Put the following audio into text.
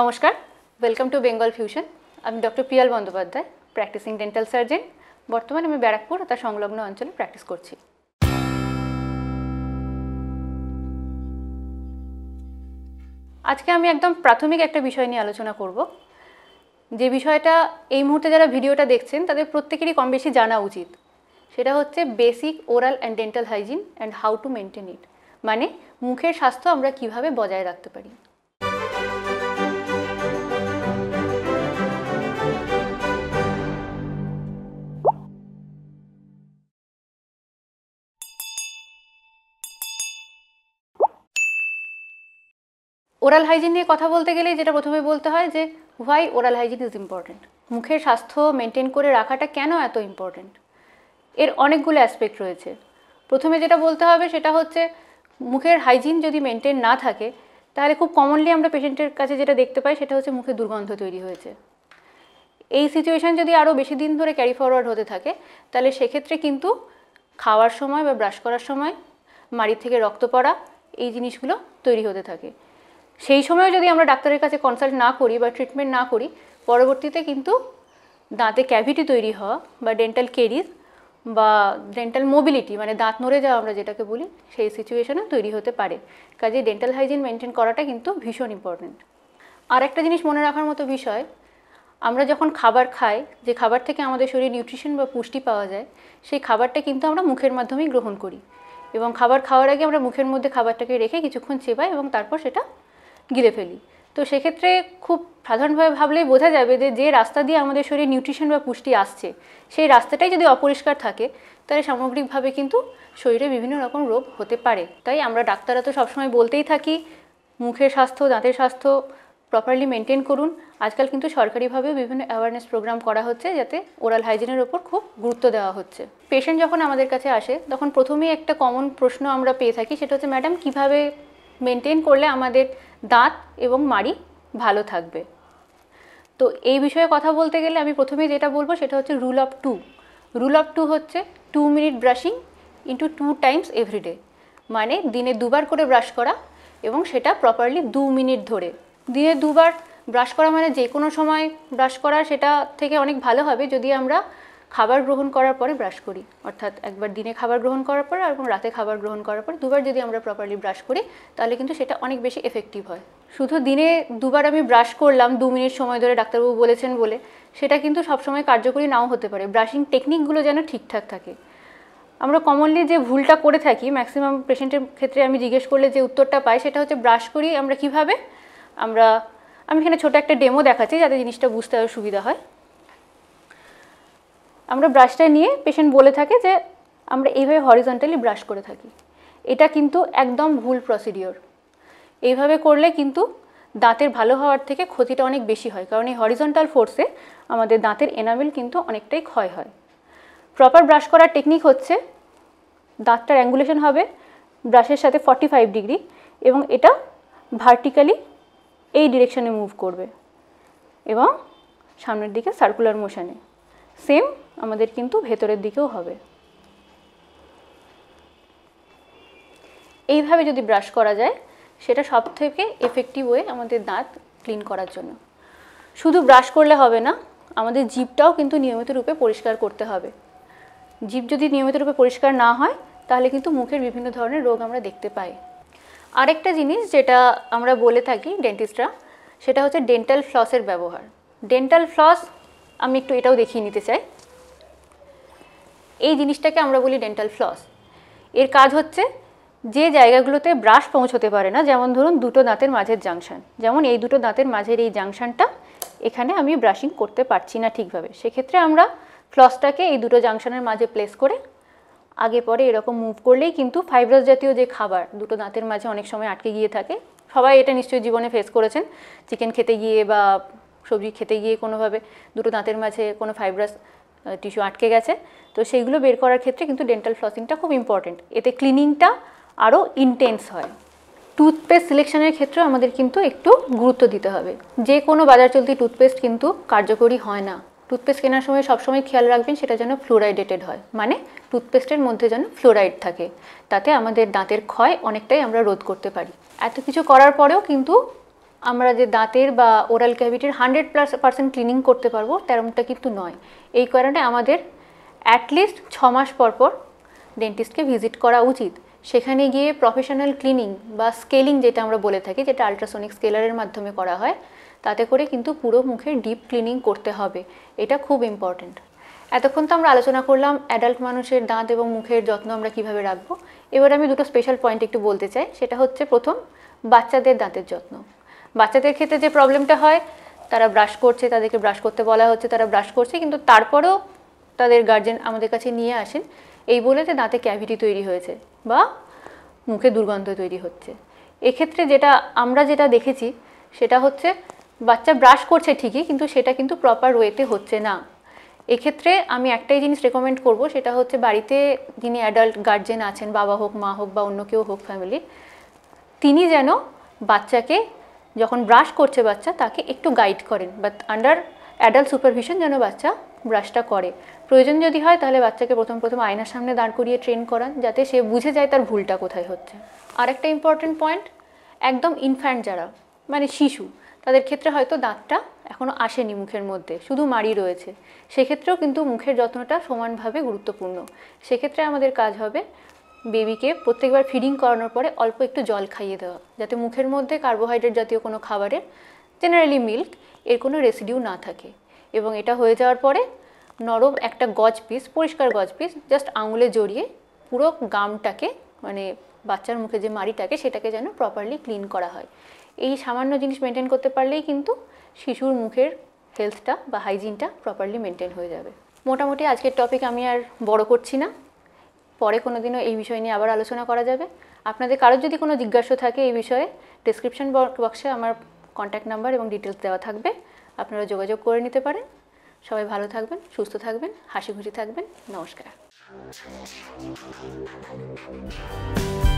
নমস্কার welcome to Bengal fusion আমি doctor Piyal Bandyopadhyay practising dental surgeon বর্তমানে আমি ব্যারাকপুর তার সংলগ্ন অঞ্চলে প্র্যাকটিস করছি আজকে আমি একদম প্রাথমিক একটা বিষয় নিয়ে আলোচনা করব যে বিষয়টা এই মুহূর্তে যারা ভিডিওটা দেখছেন তাদের প্রত্যেকেরই কম বেশি জানা উচিত সেটা হচ্ছে basic oral and dental hygiene and how to maintain it মানে মুখের স্বাস্থ্য আমরা কিভাবে বজায় রাখতে পারি ওরাল হাইজিন নিয়ে কথা বলতে গেলে যেটা প্রথমে বলতে হয় যে why oral hygiene is important মুখের স্বাস্থ্য মেনটেন করে রাখাটা কেন এত ইম্পর্টেন্ট এর অনেকগুলো অ্যাসপেক্ট রয়েছে প্রথমে যেটা বলতে হবে সেটা হচ্ছে মুখের হাইজিন যদি মেনটেন না থাকে তাহলে খুব কমনলি আমরা পেশেন্টের কাছে যেটা দেখতে পাই সেটা হচ্ছে মুখে দুর্গন্ধ তৈরি হয়েছে এই সিচুয়েশান যদি আরও বেশি দিন ধরে ক্যারি ফরওয়ার্ড হতে থাকে তাহলে সেক্ষেত্রে কিন্তু খাওয়ার সময় বা ব্রাশ করার সময় মাড়ির থেকে রক্ত পড়া এই জিনিসগুলো তৈরি হতে থাকে সেই সময় যদি আমরা ডাক্তারের কাছে কনসাল্ট না করি বা ট্রিটমেন্ট না করি পরবর্তীতে কিন্তু দাঁতে ক্যাভিটি তৈরি হওয়া বা ডেন্টাল কেরিজ বা ডেন্টাল মোবিলিটি মানে দাঁত নড়ে যাওয়া আমরা যেটাকে বলি সেই সিচুয়েশনে তৈরি হতে পারে কাজে ডেন্টাল হাইজিন মেনটেন করাটা কিন্তু ভীষণ ইম্পর্টেন্ট আর একটা জিনিস মনে রাখার মতো বিষয় আমরা যখন খাবার খাই যে খাবার থেকে আমাদের শরীরে নিউট্রিশন বা পুষ্টি পাওয়া যায় সেই খাবারটা কিন্তু আমরা মুখের মাধ্যমেই গ্রহণ করি এবং খাবার খাওয়ার আগে আমরা মুখের মধ্যে খাবারটাকে রেখে কিছুক্ষণ চেপাই এবং তারপর সেটা গিলে ফেলি তো সেক্ষেত্রে খুব সাধারণভাবে ভাবলেই বোঝা যাবে যে যে রাস্তা দিয়ে আমাদের শরীরে নিউট্রিশন বা পুষ্টি আসছে সেই রাস্তাটাই যদি অপরিষ্কার থাকে তাহলে সামগ্রিকভাবে কিন্তু শরীরে বিভিন্ন রকম রোগ হতে পারে তাই আমরা ডাক্তাররা তো সবসময় বলতেই থাকি মুখের স্বাস্থ্য দাঁতের স্বাস্থ্য প্রপারলি মেনটেন করুন আজকাল কিন্তু সরকারিভাবেও বিভিন্ন অ্যাওয়ারনেস প্রোগ্রাম করা হচ্ছে যাতে ওরাল হাইজিনের ওপর খুব গুরুত্ব দেওয়া হচ্ছে পেশেন্ট যখন আমাদের কাছে আসে তখন প্রথমেই একটা কমন প্রশ্ন আমরা পেয়ে থাকি সেটা হচ্ছে ম্যাডাম কিভাবে মেনটেন করলে আমাদের দাঁত এবং মাড়ি ভালো থাকবে তো এই বিষয়ে কথা বলতে গেলে আমি প্রথমে যেটা বলবো সেটা হচ্ছে rule of two rule of two হচ্ছে two minute brushing into two times everyday মানে দিনে দুবার করে ব্রাশ করা এবং সেটা প্রপারলি দু মিনিট ধরে দিনে দুবার ব্রাশ করা মানে যে কোনো সময় ব্রাশ করা সেটা থেকে অনেক ভালো হবে যদি আমরা খাবার গ্রহণ করার পরে ব্রাশ করি অর্থাৎ একবার দিনে খাবার গ্রহণ করার পরে আর রাতে খাবার গ্রহণ করার পর দুবার যদি আমরা প্রপারলি ব্রাশ করি তাহলে কিন্তু সেটা অনেক বেশি এফেক্টিভ হয় শুধু দিনে দুবার আমি ব্রাশ করলাম দু মিনিট সময় ধরে ডাক্তারবাবু বলেছেন বলে সেটা কিন্তু সবসময় কার্যকরী নাও হতে পারে ব্রাশিং টেকনিকগুলো যেন ঠিকঠাক থাকে আমরা কমনলি যে ভুলটা করে থাকি ম্যাক্সিমাম পেশেন্টের ক্ষেত্রে আমি জিজ্ঞেস করলে যে উত্তরটা পাই সেটা হচ্ছে ব্রাশ করি আমরা কিভাবে আমরা আমি এখানে ছোটো একটা ডেমো দেখাচ্ছি যাতে জিনিসটা বুঝতে আরও সুবিধা হয় আমরা ব্রাশটা নিয়ে পেশেন্ট বলে থাকে যে আমরা এইভাবে হরিজন্টালি ব্রাশ করে থাকি এটা কিন্তু একদম ভুল প্রসিডিওর এইভাবে করলে কিন্তু দাঁতের ভালো হওয়ার থেকে ক্ষতিটা অনেক বেশি হয় কারণ এই হরিজন্টাল ফোর্সে আমাদের দাঁতের এনামেল কিন্তু অনেকটাই ক্ষয় হয় প্রপার ব্রাশ করার টেকনিক হচ্ছে দাঁতটার অ্যাঙ্গুলেশন হবে ব্রাশের সাথে ফর্টি ফাইভ ডিগ্রি এবং এটা ভার্টিক্যালি এই ডিরেকশানে মুভ করবে এবং সামনের দিকে সার্কুলার মোশানে সেম আমাদের কিন্তু ভেতরের দিকেও হবে এইভাবে যদি ব্রাশ করা যায় সেটা সব থেকে এফেক্টিভ ওয়ে আমাদের দাঁত ক্লিন করার জন্য শুধু ব্রাশ করলে হবে না আমাদের জিপটাও কিন্তু নিয়মিত রূপে পরিষ্কার করতে হবে জিপ যদি নিয়মিত রূপে পরিষ্কার না হয় তাহলে কিন্তু মুখের বিভিন্ন ধরনের রোগ আমরা দেখতে পাই আরেকটা জিনিস যেটা আমরা বলে থাকি ডেন্টিস্টরা সেটা হচ্ছে ডেন্টাল ফ্লসের ব্যবহার ডেন্টাল ফ্লস আমি একটু এটাও দেখিয়ে নিতে চাই এই জিনিসটাকে আমরা বলি ডেন্টাল ফ্লস এর কাজ হচ্ছে যে জায়গাগুলোতে ব্রাশ পৌঁছতে পারে না যেমন ধরুন দুটো দাঁতের মাঝের জাংশন যেমন এই দুটো দাঁতের মাঝের এই জাংশনটা এখানে আমি ব্রাশিং করতে পারছি না ঠিকভাবে সেক্ষেত্রে আমরা ফ্লসটাকে এই দুটো জাংশনের মাঝে প্লেস করে আগে পরে এরকম মুভ করলেই কিন্তু ফাইব্রাস জাতীয় যে খাবার দুটো দাঁতের মাঝে অনেক সময় আটকে গিয়ে থাকে সবাই এটা নিশ্চয়ই জীবনে ফেস করেছেন চিকেন খেতে গিয়ে বা সবজি খেতে গিয়ে কোনোভাবে দুটো দাঁতের মাঝে কোনো ফাইব্রাস টিস্যু আটকে গেছে তো সেইগুলো বের করার ক্ষেত্রে কিন্তু ডেন্টাল ফ্লসিংটা খুব ইম্পর্টেন্ট এতে ক্লিনিংটা আরও ইন্টেন্স হয় টুথপেস্ট সিলেকশনের ক্ষেত্রে আমাদের কিন্তু একটু গুরুত্ব দিতে হবে যে কোনো বাজার চলতি টুথপেস্ট কিন্তু কার্যকরী হয় না টুথপেস্ট কেনার সময় সবসময় খেয়াল রাখবেন সেটা যেন ফ্লোরাইডেটেড হয় মানে টুথপেস্টের মধ্যে যেন ফ্লোরাইড থাকে তাতে আমাদের দাঁতের ক্ষয় অনেকটাই আমরা রোধ করতে পারি এত কিছু করার পরেও কিন্তু আমরা যে দাঁতের বা ওরাল ক্যাভিটির হান্ড্রেড প্লাস পার্সেন্ট ক্লিনিং করতে পারবো তেরমটা কিন্তু নয় এই কারণে আমাদের অ্যাটলিস্ট ছ মাস পরপর ডেন্টিস্টকে ভিজিট করা উচিত সেখানে গিয়ে প্রফেশনাল ক্লিনিং বা স্কেলিং যেটা আমরা বলে থাকি যেটা আলট্রাসোনিক স্কেলারের মাধ্যমে করা হয় তাতে করে কিন্তু পুরো মুখে ডিপ ক্লিনিং করতে হবে এটা খুব ইম্পর্ট্যান্ট এতক্ষণ তো আমরা আলোচনা করলাম অ্যাডাল্ট মানুষের দাঁত এবং মুখের যত্ন আমরা কিভাবে রাখবো এবার আমি দুটো স্পেশাল পয়েন্ট একটু বলতে চাই সেটা হচ্ছে প্রথম বাচ্চাদের দাঁতের যত্ন বাচ্চাদের ক্ষেত্রে যে প্রবলেমটা হয় তারা ব্রাশ করছে তাদেরকে ব্রাশ করতে বলা হচ্ছে তারা ব্রাশ করছে কিন্তু তারপরেও তাদের গার্জেন আমাদের কাছে নিয়ে আসেন এই বলে যে দাঁতে ক্যাভিটি তৈরি হয়েছে বা মুখে দুর্গন্ধ তৈরি হচ্ছে এক্ষেত্রে যেটা আমরা যেটা দেখেছি সেটা হচ্ছে বাচ্চা ব্রাশ করছে ঠিকই কিন্তু সেটা কিন্তু প্রপার ওয়েতে হচ্ছে না এক্ষেত্রে আমি একটাই জিনিস রেকমেন্ড করব সেটা হচ্ছে বাড়িতে যিনি অ্যাডাল্ট গার্জেন আছেন বাবা হোক মা হোক বা অন্য কেউ হোক ফ্যামিলি তিনি যেন বাচ্চাকে যখন ব্রাশ করছে বাচ্চা তাকে একটু গাইড করেন বাট আন্ডার অ্যাডাল্ট সুপারভিশন যেন বাচ্চা ব্রাশটা করে প্রয়োজন যদি হয় তাহলে বাচ্চাকে প্রথম প্রথম আয়নার সামনে দাঁড় করিয়ে ট্রেন করান যাতে সে বুঝে যায় তার ভুলটা কোথায় হচ্ছে আর একটা ইম্পর্টেন্ট পয়েন্ট একদম ইনফ্যান্ট যারা মানে শিশু তাদের ক্ষেত্রে হয়তো দাঁতটা এখনও আসেনি মুখের মধ্যে শুধু মাড়ি রয়েছে সেক্ষেত্রেও কিন্তু মুখের যত্নটা সমানভাবে গুরুত্বপূর্ণ সেক্ষেত্রে আমাদের কাজ হবে বেবিকে প্রত্যেকবার ফিডিং করানোর পরে অল্প একটু জল খাইয়ে দেওয়া যাতে মুখের মধ্যে কার্বোহাইড্রেট জাতীয় কোনো খাবারের জেনারেলি মিল্ক এর কোনো রেসিডিউ না থাকে এবং এটা হয়ে যাওয়ার পরে নরম একটা গজ পিস পরিষ্কার গজ পিস জাস্ট আঙুলে জড়িয়ে পুরো গামটাকে মানে বাচ্চার মুখে যে মাড়িটাকে সেটাকে যেন প্রপারলি ক্লিন করা হয় এই সামান্য জিনিস মেনটেন করতে পারলেই কিন্তু শিশুর মুখের হেলথটা বা হাইজিনটা প্রপারলি মেনটেন হয়ে যাবে মোটামুটি আজকের টপিক আমি আর বড় করছি না পরে কোনো দিনও এই বিষয় নিয়ে আবার আলোচনা করা যাবে আপনাদের কারোর যদি কোনো জিজ্ঞাসা থাকে এই বিষয়ে ডিসক্রিপশন বক্সে আমার কন্ট্যাক্ট নাম্বার এবং ডিটেলস দেওয়া থাকবে আপনারা যোগাযোগ করে নিতে পারেন সবাই ভালো থাকবেন সুস্থ থাকবেন হাসি খুশি থাকবেন নমস্কার